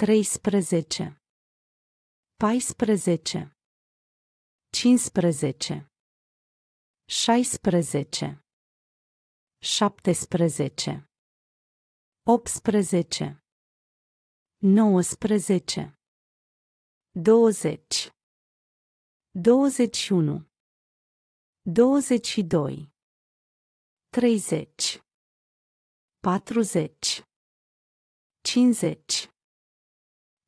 13 14 15 16 17 18 19 20 21 22 30 40 50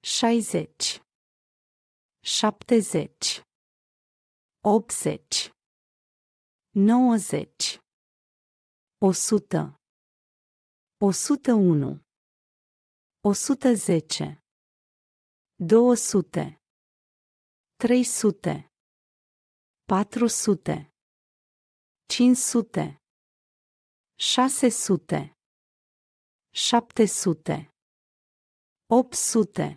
60 70 80 nouăzeci, o sută, o sută unu, o sută zece, două sute, trei sute, patru sute, cinci sute, sute, sute, opt sute.